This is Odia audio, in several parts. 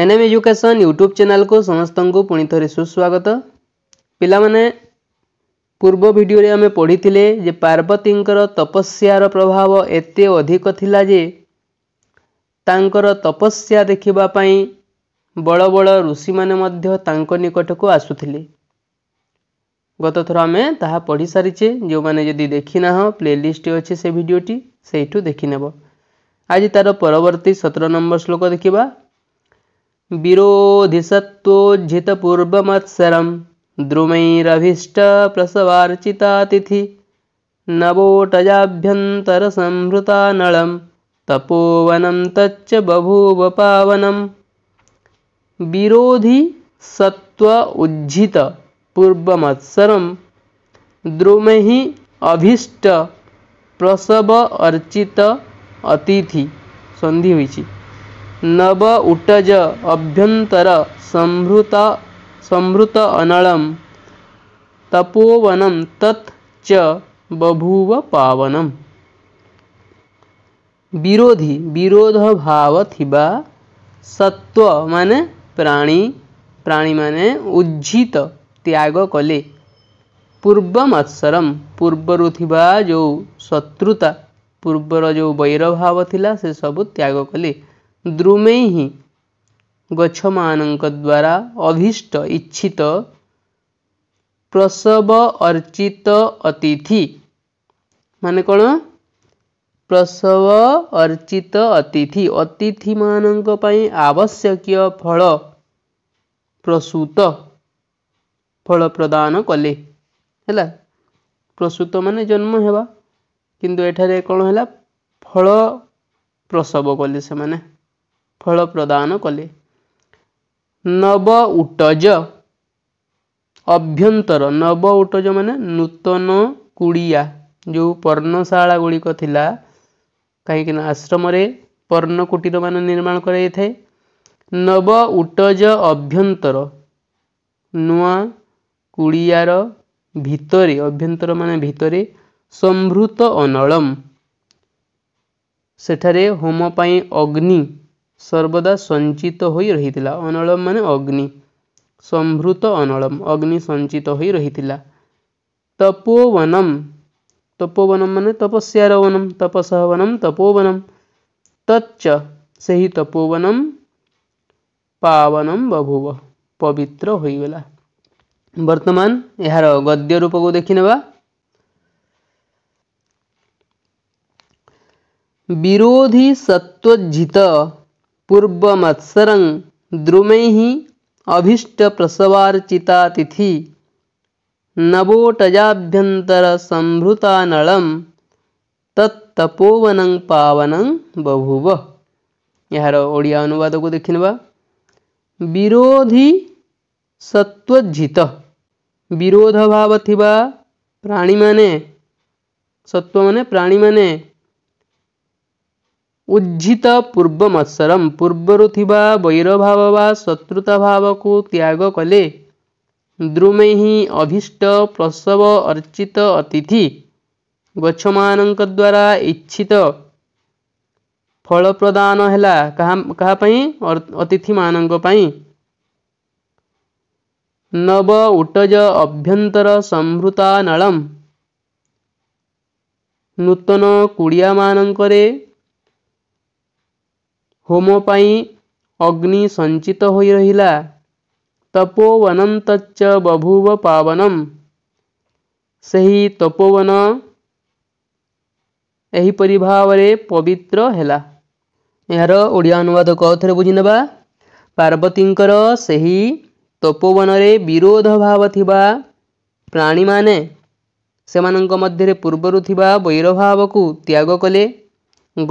ଏନ୍ଏମ୍ ଏଜୁକେସନ୍ ୟୁଟ୍ୟୁବ୍ ଚ୍ୟାନେଲ୍କୁ ସମସ୍ତଙ୍କୁ ପୁଣି ଥରେ ସୁସ୍ୱାଗତ ପିଲାମାନେ ପୂର୍ବ ଭିଡ଼ିଓରେ ଆମେ ପଢ଼ିଥିଲେ ଯେ ପାର୍ବତୀଙ୍କର ତପସ୍ୟାର ପ୍ରଭାବ ଏତେ ଅଧିକ ଥିଲା ଯେ ତାଙ୍କର ତପସ୍ୟା ଦେଖିବା ପାଇଁ ବଡ଼ ବଡ଼ ଋଷିମାନେ ମଧ୍ୟ ତାଙ୍କ ନିକଟକୁ ଆସୁଥିଲେ ଗତଥର ଆମେ ତାହା ପଢ଼ିସାରିଛେ ଯେଉଁମାନେ ଯଦି ଦେଖିନାହଁ ପ୍ଲେଲିଷ୍ଟ ଅଛି ସେ ଭିଡ଼ିଓଟି ସେଇଠୁ ଦେଖିନେବ ଆଜି ତାର ପରବର୍ତ୍ତୀ ସତର ନମ୍ବର ଶ୍ଳୋକ ଦେଖିବା विरोधिसत्त्वोज्झितपूर्वमत्सरं द्रुमैरभीष्टप्रसवार्चितातिथि नळं तपोवनम तच्च बभूव पावनम विरोधी सत्व पूर्व मत्सर द्रुमहि अभीष्ट प्रसव अर्चित अतिथि संधि हुई नव उटज अभ्यंतर संभृत संभृत अनलम तपोवनम तत् बभूव पावनम विरोधी विरोध भाव थिबा सत्व माने प्राणी प्राणी माने उज्जित त्याग कले पूर्व ପୂର୍ବ ମତ୍ସରମ୍ जो शत्रुता पूर्वर जो वैर भाव थिला से सब त्याग कले द्रुम ही द्वारा अभीष्ट इच्छित प्रसव अर्चित अतिथि मान कौन प्रसव अर्चित अतिथि अतिथि मान आवश्यक फल प्रसूत फल प्रदान कले है प्रसूत मान जन्म है कि फल प्रसव कले से मैंने ଫଳ ପ୍ରଦାନ କଲେ ନବ ଉଟଜ ଅଭ୍ୟନ୍ତର ନବ ଉଟଜ ମାନେ ନୂତନ କୁଡ଼ିଆ ଯେଉଁ ପର୍ଣ୍ଣଶାଳା ଗୁଡ଼ିକ ଥିଲା କାହିଁକି ନା ଆଶ୍ରମରେ ପର୍ଣ୍ଣକୁଟୀର ମାନ ନିର୍ମାଣ କରାଯାଇଥାଏ ନବ ଉଟଜ ଅଭ୍ୟନ୍ତର ନୂଆ କୁଡ଼ିଆର ଭିତରେ ଅଭ୍ୟନ୍ତର ମାନେ ଭିତରେ ସମ୍ଭୃତ ଅନଳମ ସେଠାରେ ହୋମ ପାଇଁ ଅଗ୍ନି ସର୍ବଦା ସଞ୍ଚିତ ହୋଇ ରହିଥିଲା ଅନଳମ ମାନେ ଅଗ୍ନି ସମ୍ଭୃତ ଅନଳମ ଅଗ୍ନି ସଞ୍ଚିତ ହୋଇ ରହିଥିଲା ତପୋବନମ୍ ତପୋବନମ୍ ମାନେ ତପସ୍ୟାର ବନମ୍ ତପସହ ବନମ୍ ତପୋବନମ୍ ତଚ୍ଚ ସେହି ତପୋବନମ୍ ପାବନମ୍ ବଭୁବ ପବିତ୍ର ହୋଇଗଲା ବର୍ତ୍ତମାନ ଏହାର ଗଦ୍ୟ ରୂପକୁ ଦେଖିନେବା ବିରୋଧୀ ସତ୍ୱଜିତ पूर्व मत्सर द्रुम अभीष्ट प्रसवाचिता तिथि नवोटजाभ्यंतर संभृता नल तत्तपोवन पावन बभूव यार ओडिया अनुवाद को देखने वा विरोधी सत्वजित विरोध भाव थी प्राणी मैने सत्व मैने प्राणी मैने ଉଜ୍ଜିତ ପୂର୍ବମତ୍ସରମ୍ ପୂର୍ବରୁ ଥିବା ବୈରଭାବ ବା ଶତ୍ରୁତା ଭାବକୁ ତ୍ୟାଗ କଲେ ଦ୍ରୁମେହିଁ ଅଭୀଷ୍ଟ ପ୍ରସବ ଅର୍ଚ୍ଚିତ ଅତିଥି ଗଛମାନଙ୍କ ଦ୍ୱାରା ଇଚ୍ଛିତ ଫଳ ପ୍ରଦାନ ହେଲା କାହା କାହା ପାଇଁ ଅତିଥିମାନଙ୍କ ପାଇଁ ନବ ଉଟଜ ଅଭ୍ୟନ୍ତର ସମ୍ଭୃତାନଳମ୍ ନୂତନ କୁଡ଼ିଆମାନଙ୍କରେ ହୋମ ପାଇଁ ଅଗ୍ନି ସଞ୍ଚିତ ହୋଇ ରହିଲା ତପୋବନନ୍ତଚ ବଭୁବ ପାବନମ ସେହି ତପୋବନ ଏହିପରି ଭାବରେ ପବିତ୍ର ହେଲା ଏହାର ଓଡ଼ିଆ ଅନୁବାଦ କଥରେ ବୁଝିନେବା ପାର୍ବତୀଙ୍କର ସେହି ତପୋବନରେ ବିରୋଧ ଭାବ ଥିବା ପ୍ରାଣୀମାନେ ସେମାନଙ୍କ ମଧ୍ୟରେ ପୂର୍ବରୁ ଥିବା ବୈରଭାବକୁ ତ୍ୟାଗ କଲେ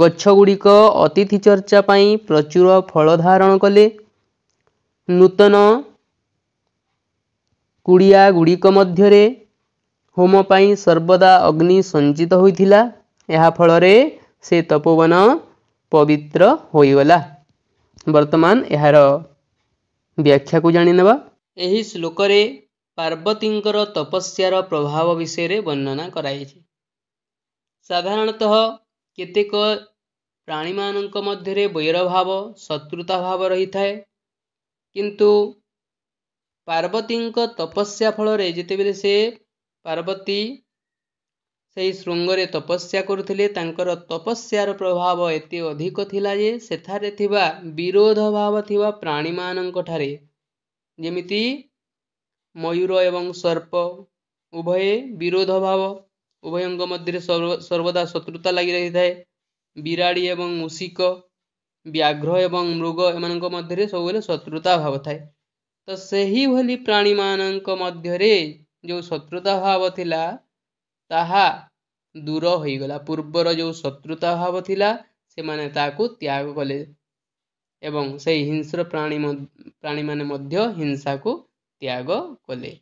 ଗଛ ଗୁଡ଼ିକ ଅତିଥି ଚର୍ଚ୍ଚା ପାଇଁ ପ୍ରଚୁର ଫଳ ଧାରଣ କଲେ ନୂତନ କୁଡ଼ିଆ ଗୁଡ଼ିକ ମଧ୍ୟରେ ହୋମ ପାଇଁ ସର୍ବଦା ଅଗ୍ନି ସଞ୍ଚିତ ହୋଇଥିଲା ଏହା ଫଳରେ ସେ ତପୋବନ ପବିତ୍ର ହୋଇଗଲା ବର୍ତ୍ତମାନ ଏହାର ବ୍ୟାଖ୍ୟାକୁ ଜାଣିନେବା ଏହି ଶ୍ଳୋକରେ ପାର୍ବତୀଙ୍କର ତପସ୍ୟାର ପ୍ରଭାବ ବିଷୟରେ ବର୍ଣ୍ଣନା କରାଯାଇଛି ସାଧାରଣତଃ କେତେକ ପ୍ରାଣୀମାନଙ୍କ ମଧ୍ୟରେ ବୈର ଭାବ ଶତ୍ରୁତା ଭାବ ରହିଥାଏ କିନ୍ତୁ ପାର୍ବତୀଙ୍କ ତପସ୍ୟା ଫଳରେ ଯେତେବେଳେ ସେ ପାର୍ବତୀ ସେହି ଶୃଙ୍ଗରେ ତପସ୍ୟା କରୁଥିଲେ ତାଙ୍କର ତପସ୍ୟାର ପ୍ରଭାବ ଏତେ ଅଧିକ ଥିଲା ଯେ ସେଠାରେ ଥିବା ବିରୋଧ ଭାବ ଥିବା ପ୍ରାଣୀମାନଙ୍କ ଠାରେ ଯେମିତି ମୟୂର ଏବଂ ସର୍ପ ଉଭୟ ବିରୋଧ ଭାବ ଉଭୟଙ୍କ ମଧ୍ୟରେ ସର୍ବଦା ଶତ୍ରୁତା ଲାଗି ରହିଥାଏ ବିରାଡ଼ି ଏବଂ ଉଷିକ ବ୍ୟାଘ୍ର ଏବଂ ମୃଗ ଏମାନଙ୍କ ମଧ୍ୟରେ ସବୁବେଳେ ଶତ୍ରୁତା ଭାବ ଥାଏ ତ ସେହିଭଳି ପ୍ରାଣୀମାନଙ୍କ ମଧ୍ୟରେ ଯେଉଁ ଶତ୍ରୁତା ଭାବ ଥିଲା ତାହା ଦୂର ହୋଇଗଲା ପୂର୍ବର ଯେଉଁ ଶତ୍ରୁତା ଭାବ ଥିଲା ସେମାନେ ତାହାକୁ ତ୍ୟାଗ କଲେ ଏବଂ ସେହି ହିଂସ୍ର ପ୍ରାଣୀ ପ୍ରାଣୀମାନେ ମଧ୍ୟ ହିଂସାକୁ ତ୍ୟାଗ କଲେ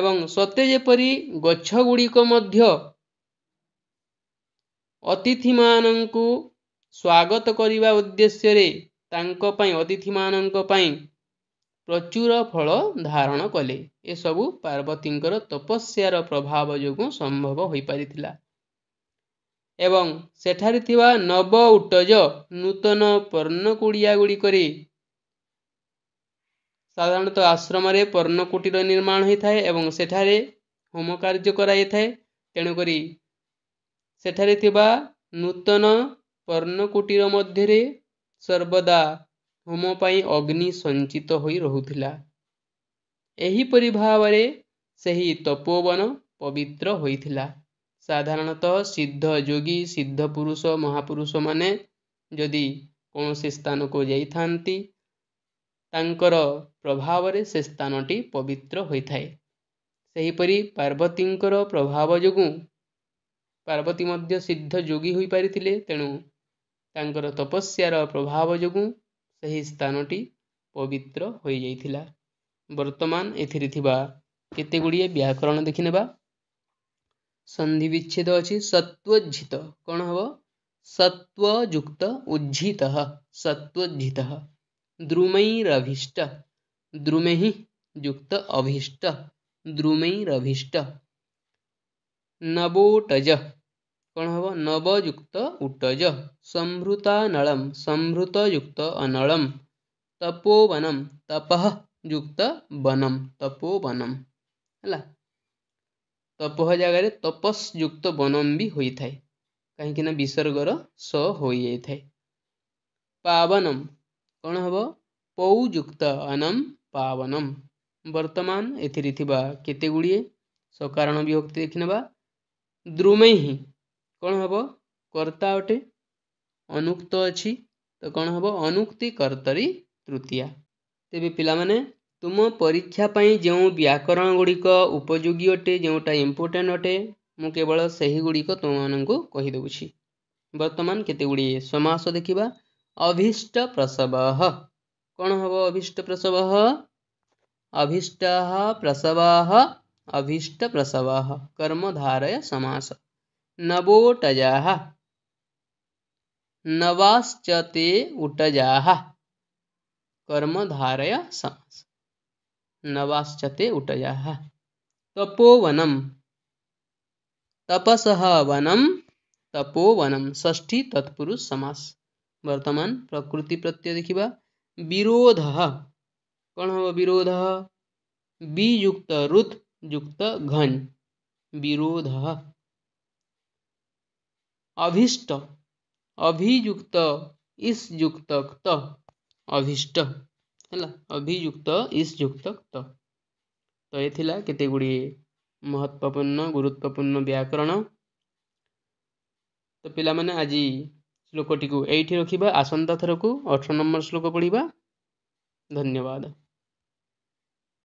ଏବଂ ସତେ ଯେପରି ଗଛ ଗୁଡ଼ିକ ମଧ୍ୟ ଅତିଥିମାନଙ୍କୁ ସ୍ୱାଗତ କରିବା ଉଦ୍ଦେଶ୍ୟରେ ତାଙ୍କ ପାଇଁ ଅତିଥିମାନଙ୍କ ପାଇଁ ପ୍ରଚୁର ଫଳ ଧାରଣ କଲେ ଏସବୁ ପାର୍ବତୀଙ୍କର ତପସ୍ୟାର ପ୍ରଭାବ ଯୋଗୁଁ ସମ୍ଭବ ହୋଇପାରିଥିଲା ଏବଂ ସେଠାରେ ଥିବା ନବ ଉଟଜ ନୂତନ ପର୍ଣ୍ଣକୁଡ଼ିଆ ଗୁଡ଼ିକରେ ସାଧାରଣତଃ ଆଶ୍ରମରେ ପର୍ଣ୍ଣକୁଟୀର ନିର୍ମାଣ ହୋଇଥାଏ ଏବଂ ସେଠାରେ ହୋମ କାର୍ଯ୍ୟ କରାଯାଇଥାଏ ତେଣୁକରି ସେଠାରେ ଥିବା ନୂତନ ପର୍ଣ୍ଣକୁଟୀର ମଧ୍ୟରେ ସର୍ବଦା ହୋମ ପାଇଁ ଅଗ୍ନି ସଞ୍ଚିତ ହୋଇ ରହୁଥିଲା ଏହିପରି ଭାବରେ ସେହି ତପୋବନ ପବିତ୍ର ହୋଇଥିଲା ସାଧାରଣତଃ ସିଦ୍ଧ ଯୋଗୀ ସିଦ୍ଧ ପୁରୁଷ ମହାପୁରୁଷମାନେ ଯଦି କୌଣସି ସ୍ଥାନକୁ ଯାଇଥାନ୍ତି ତାଙ୍କର ପ୍ରଭାବରେ ସେ ସ୍ଥାନଟି ପବିତ୍ର ହୋଇଥାଏ ସେହିପରି ପାର୍ବତୀଙ୍କର ପ୍ରଭାବ ଯୋଗୁଁ ପାର୍ବତୀ ମଧ୍ୟ ସିଦ୍ଧ ଯୋଗୀ ହୋଇପାରିଥିଲେ ତେଣୁ ତାଙ୍କର ତପସ୍ୟାର ପ୍ରଭାବ ଯୋଗୁଁ ସେହି ସ୍ଥାନଟି ପବିତ୍ର ହୋଇଯାଇଥିଲା ବର୍ତ୍ତମାନ ଏଥିରେ ଥିବା କେତେ ଗୁଡ଼ିଏ ବ୍ୟାକରଣ ଦେଖିନେବା ସନ୍ଧି ବିଚ୍ଛେଦ ଅଛି ସତ୍ୱଜ୍ଜିତ କ'ଣ ହେବ ସତ୍ଵଯୁକ୍ତ ଉଜ୍ଜିତ ସତ୍ୱଜ୍ଜିତ द्रुमैरभीष्ट द्रुमैः युक्त अभीष्ट द्रुमैरभीष्ट नवोटज कौन हम नवयुक्त उटज संभृतानलम संभृतयुक्त अनलम तपोवनम तपह युक्त वनम तपोवनम है तपह जगार तपस्युक्त वनम भी होता है कहीं विसर्गर स हो जाए पावनम କ'ଣ ହେବ ପୌଯୁକ୍ତ ଅନମ୍ ପାବନମ୍ ବର୍ତ୍ତମାନ ଏଥିରେ ଥିବା କେତେ ଗୁଡ଼ିଏ ସକାରଣ ବିଭକ୍ତି ଦେଖିନେବା ହିଁ କ'ଣ ହେବ କର୍ତ୍ତା ଅଟେ ଅନୁକ୍ତ ଅଛି ତ କ'ଣ ହେବ ଅନୁକ୍ତି କର୍ତ୍ତରୀ ତୃତୀୟା ତେବେ ପିଲାମାନେ ତୁମ ପରୀକ୍ଷା ପାଇଁ ଯେଉଁ ବ୍ୟାକରଣ ଗୁଡ଼ିକ ଉପଯୋଗୀ ଅଟେ ଯେଉଁଟା ଇମ୍ପୋର୍ଟାଣ୍ଟ ଅଟେ ମୁଁ କେବଳ ସେହିଗୁଡ଼ିକ ତୁମମାନଙ୍କୁ କହିଦେଉଛି ବର୍ତ୍ତମାନ କେତେ ଗୁଡ଼ିଏ ସମାସ ଦେଖିବା अभीष्ट प्रसव कौन हम अभीष्ट प्रसव अभीष्ट प्रसव अभीष्ट प्रसव कर्मधारय समास नवोटजा नवाश्च ते उटजा कर्मधारय समास नवाश्च ते उटजा तपोवनम तपस वनम तपोवनम ष्ठी तत्पुरुष समास वर्तमान प्रकृति प्रत्यय देखा विरोध कौन हम विरोध बीजुक्त ऋत युक्त घन विरोध अभीष्ट अभियुक्त इस युक्त अभीष्ट है अभियुक्त इस युक्त तो ये कत गुड़ी महत्वपूर्ण गुरुत्वपूर्ण व्याकरण तो पाने आज ଶ୍ଳୋକଟିକୁ ଏଇଠି ରଖିବା ଆସନ୍ତା ଥରକୁ ଅଠର ନମ୍ବର ଶ୍ଳୋକ ପଢ଼ିବା ଧନ୍ୟବାଦ